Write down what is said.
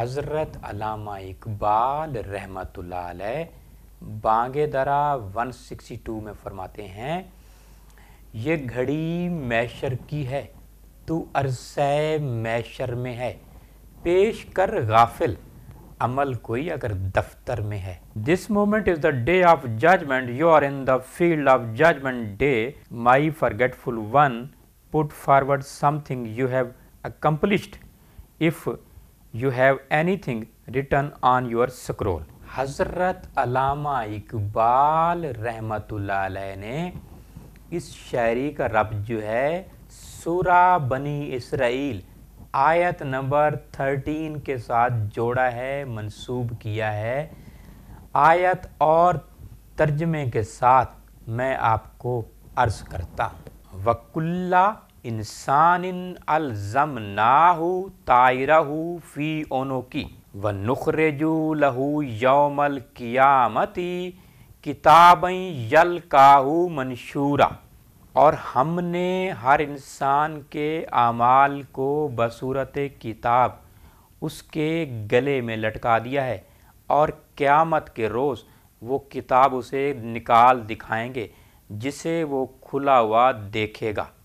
حضرت علامہ اقبال رحمۃ اللہ علیہ بانگ درا 162 میں فرماتے ہیں یہ گھڑی میشر کی ہے تو عرصہ میشر میں ہے پیش کر غافل عمل کوئی اگر دفتر میں ہے this moment is the day of judgement you are in the field of judgement day my forgetful one put forward something you have accomplished if you have anything return on your scroll حضرت علامہ اقبال رحمۃ اللہ علیہ نے اس شاعری کا رب جو ہے سورہ بنی اسرائیل آیت نمبر تھرٹین کے ساتھ جوڑا ہے منسوب کیا ہے آیت اور ترجمے کے ساتھ میں آپ کو عرض کرتا ہوں اللہ انسان الزم ناہو تائرہو فی اونو کی و نخرجو لہو یوم القیامتی کتابیں یل کا منشورہ اور ہم نے ہر انسان کے اعمال کو بصورت کتاب اس کے گلے میں لٹکا دیا ہے اور قیامت کے روز وہ کتاب اسے نکال دکھائیں گے جسے وہ کھلا ہوا دیکھے گا